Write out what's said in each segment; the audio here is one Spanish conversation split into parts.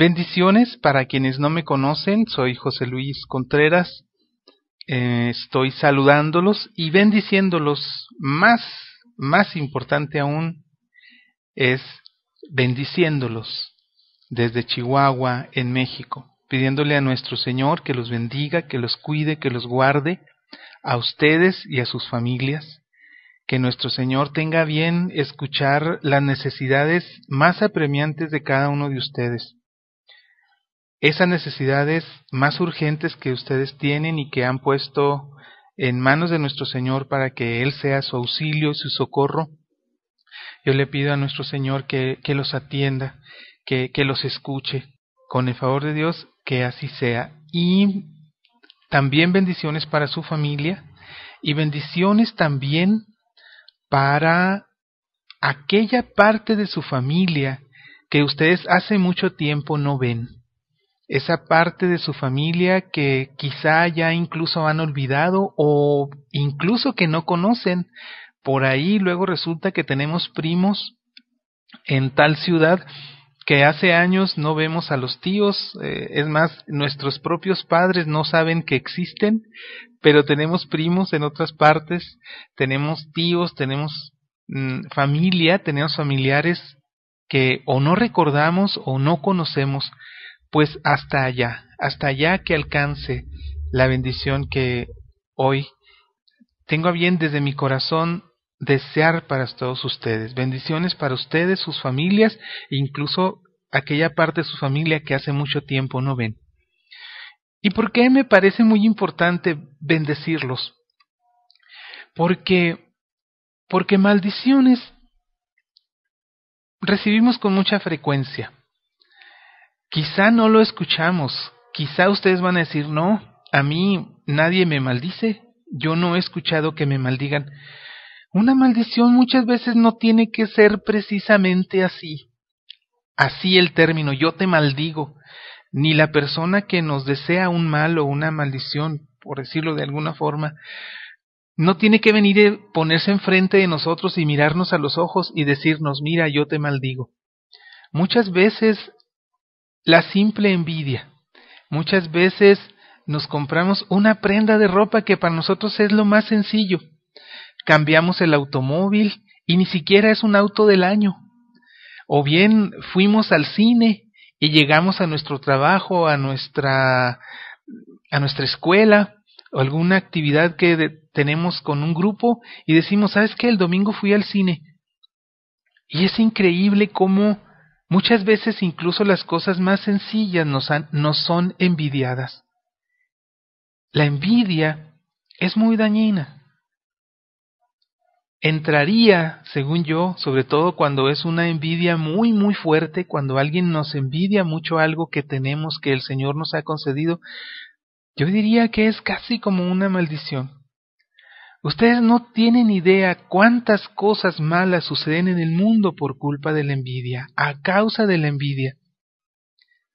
Bendiciones para quienes no me conocen, soy José Luis Contreras, eh, estoy saludándolos y bendiciéndolos. Más, más importante aún es bendiciéndolos desde Chihuahua, en México, pidiéndole a nuestro Señor que los bendiga, que los cuide, que los guarde a ustedes y a sus familias, que nuestro Señor tenga bien escuchar las necesidades más apremiantes de cada uno de ustedes esas necesidades más urgentes que ustedes tienen y que han puesto en manos de nuestro Señor para que Él sea su auxilio y su socorro. Yo le pido a nuestro Señor que, los atienda, que los escuche. Con el favor de Dios, que así sea. Y también bendiciones para su familia y bendiciones también para aquella parte de su familia que ustedes hace mucho tiempo no ven esa parte de su familia que quizá ya incluso han olvidado o incluso que no conocen. Por ahí luego resulta que tenemos primos en tal ciudad que hace años no vemos a los tíos, eh, es más, nuestros propios padres no saben que existen, pero tenemos primos en otras partes, tenemos tíos, tenemos mm, familia, tenemos familiares que o no recordamos o no conocemos pues hasta allá, hasta allá que alcance la bendición que hoy tengo a bien desde mi corazón desear para todos ustedes. Bendiciones para ustedes, sus familias e incluso aquella parte de su familia que hace mucho tiempo no ven. ¿Y por qué me parece muy importante bendecirlos? Porque porque maldiciones recibimos con mucha frecuencia. Quizá no lo escuchamos, quizá ustedes van a decir, no, a mí nadie me maldice, yo no he escuchado que me maldigan. Una maldición muchas veces no tiene que ser precisamente así. Así el término, yo te maldigo, ni la persona que nos desea un mal o una maldición, por decirlo de alguna forma, no tiene que venir a ponerse enfrente de nosotros y mirarnos a los ojos y decirnos, mira, yo te maldigo. Muchas veces la simple envidia. Muchas veces nos compramos una prenda de ropa que para nosotros es lo más sencillo. Cambiamos el automóvil y ni siquiera es un auto del año. O bien fuimos al cine y llegamos a nuestro trabajo, a nuestra a nuestra escuela o alguna actividad que tenemos con un grupo y decimos, "¿Sabes qué? El domingo fui al cine." Y es increíble cómo Muchas veces incluso las cosas más sencillas nos, son envidiadas. La envidia es muy dañina. Entraría, según yo, sobre todo cuando es una envidia muy, muy fuerte, cuando alguien nos envidia mucho algo que tenemos, que el Señor nos ha concedido, yo diría que es casi como una maldición. Ustedes no tienen idea cuántas cosas malas suceden en el mundo por culpa de la envidia, a causa de la envidia.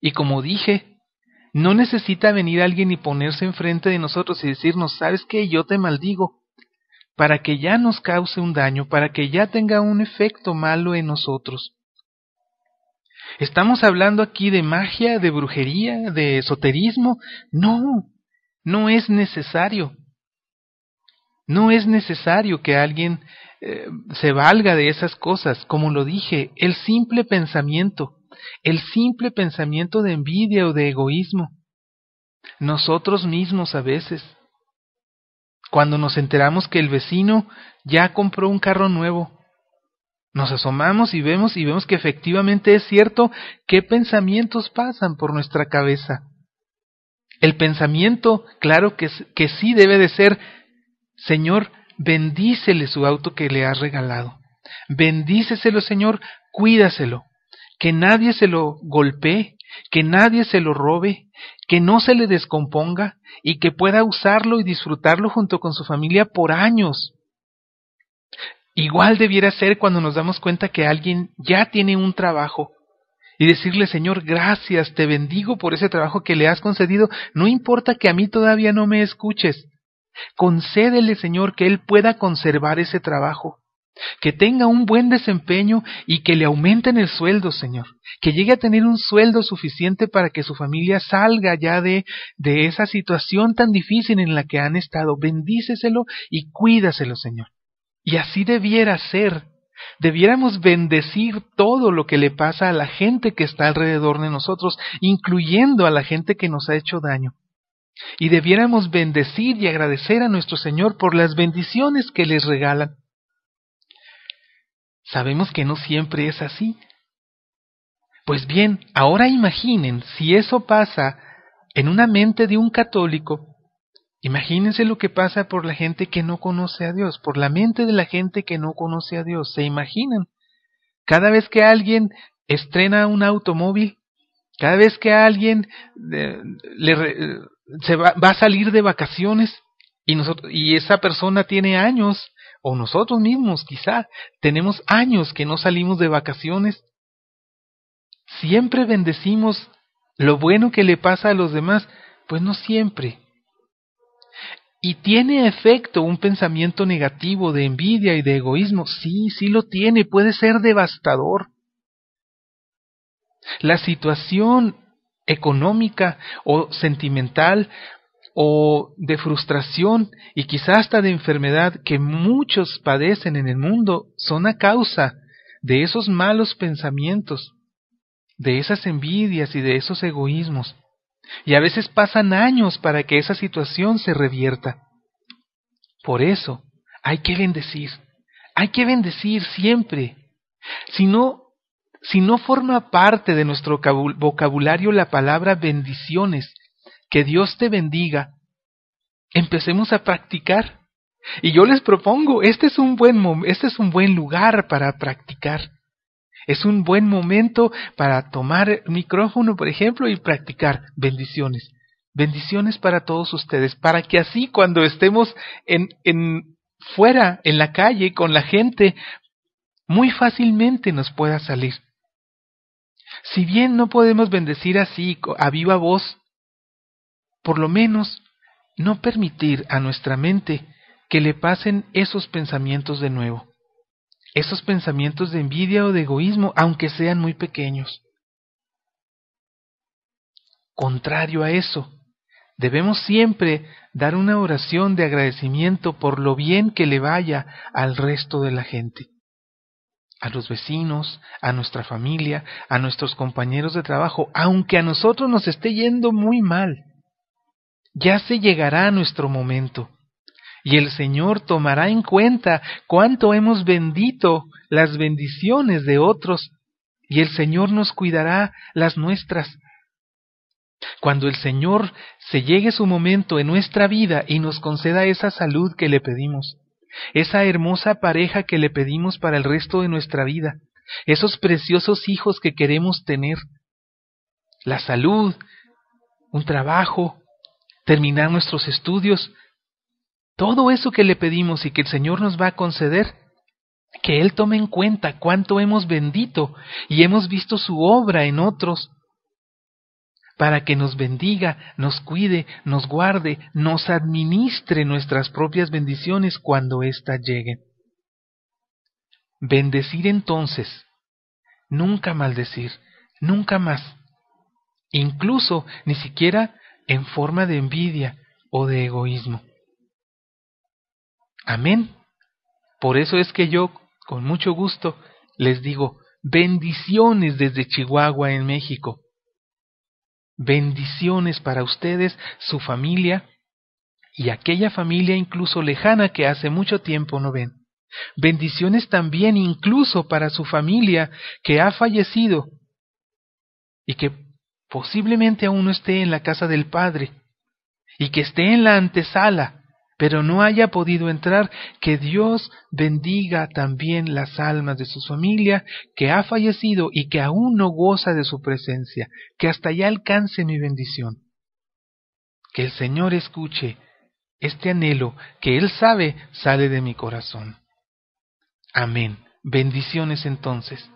Y como dije, no necesita venir alguien y ponerse enfrente de nosotros y decirnos, ¿sabes qué? Yo te maldigo, para que ya nos cause un daño, para que ya tenga un efecto malo en nosotros. ¿Estamos hablando aquí de magia, de brujería, de esoterismo? No, no es necesario. No es necesario que alguien eh, se valga de esas cosas, como lo dije, el simple pensamiento, el simple pensamiento de envidia o de egoísmo. Nosotros mismos a veces, cuando nos enteramos que el vecino ya compró un carro nuevo, nos asomamos y vemos y vemos que efectivamente es cierto qué pensamientos pasan por nuestra cabeza. El pensamiento, claro que, que sí debe de ser Señor, bendícele su auto que le has regalado. Bendíceselo, Señor, cuídaselo. Que nadie se lo golpee, que nadie se lo robe, que no se le descomponga y que pueda usarlo y disfrutarlo junto con su familia por años. Igual debiera ser cuando nos damos cuenta que alguien ya tiene un trabajo y decirle, Señor, gracias, te bendigo por ese trabajo que le has concedido, no importa que a mí todavía no me escuches, Concédele, Señor, que Él pueda conservar ese trabajo, que tenga un buen desempeño y que le aumenten el sueldo, Señor, que llegue a tener un sueldo suficiente para que su familia salga ya de, de esa situación tan difícil en la que han estado. Bendíceselo y cuídaselo, Señor. Y así debiera ser. Debiéramos bendecir todo lo que le pasa a la gente que está alrededor de nosotros, incluyendo a la gente que nos ha hecho daño. Y debiéramos bendecir y agradecer a nuestro Señor por las bendiciones que les regalan. Sabemos que no siempre es así. Pues bien, ahora imaginen si eso pasa en una mente de un católico, imagínense lo que pasa por la gente que no conoce a Dios, por la mente de la gente que no conoce a Dios. ¿Se imaginan? Cada vez que alguien estrena un automóvil, cada vez que alguien eh, le, eh, se va, a salir de vacaciones y, y esa persona tiene años, o nosotros mismos quizá, tenemos años que no salimos de vacaciones. Siempre bendecimos lo bueno que le pasa a los demás, pues no siempre. ¿Y tiene efecto un pensamiento negativo de envidia y de egoísmo? Sí, sí lo tiene, puede ser devastador. La situación económica o sentimental o de frustración y quizás hasta de enfermedad que muchos padecen en el mundo son a causa de esos malos pensamientos, de esas envidias y de esos egoísmos. Y a veces pasan años para que esa situación se revierta. Por eso hay que bendecir, hay que bendecir siempre. Si no, si no forma parte de nuestro vocabulario la palabra bendiciones, que Dios te bendiga, empecemos a practicar. Y yo les propongo, este es un buen, este es un buen lugar para practicar. Es un buen momento para tomar micrófono, por ejemplo, y practicar bendiciones. Bendiciones para todos ustedes, para que así cuando estemos en, en fuera, en la calle, con la gente, muy fácilmente nos pueda salir. Si bien no podemos bendecir así a viva voz, por lo menos no permitir a nuestra mente que le pasen esos pensamientos de nuevo, esos pensamientos de envidia o de egoísmo, aunque sean muy pequeños. Contrario a eso, debemos siempre dar una oración de agradecimiento por lo bien que le vaya al resto de la gente a los vecinos, a nuestra familia, a nuestros compañeros de trabajo, aunque a nosotros nos esté yendo muy mal. Ya se llegará nuestro momento, y el Señor tomará en cuenta cuánto hemos bendito las bendiciones de otros, y el Señor nos cuidará las nuestras. Cuando el Señor se llegue su momento en nuestra vida y nos conceda esa salud que le pedimos, esa hermosa pareja que le pedimos para el resto de nuestra vida, esos preciosos hijos que queremos tener, la salud, un trabajo, terminar nuestros estudios, todo eso que le pedimos y que el Señor nos va a conceder, que Él tome en cuenta cuánto hemos bendito y hemos visto su obra en otros, para que nos bendiga, nos cuide, nos guarde, nos administre nuestras propias bendiciones cuando éstas lleguen. Bendecir entonces, nunca maldecir, nunca más, incluso ni siquiera en forma de envidia o de egoísmo. Amén. Por eso es que yo, con mucho gusto, les digo bendiciones desde Chihuahua en México Bendiciones para ustedes, su familia y aquella familia incluso lejana que hace mucho tiempo no ven. Bendiciones también incluso para su familia que ha fallecido y que posiblemente aún no esté en la casa del Padre y que esté en la antesala pero no haya podido entrar, que Dios bendiga también las almas de su familia que ha fallecido y que aún no goza de su presencia, que hasta allá alcance mi bendición. Que el Señor escuche este anhelo que Él sabe sale de mi corazón. Amén. Bendiciones entonces.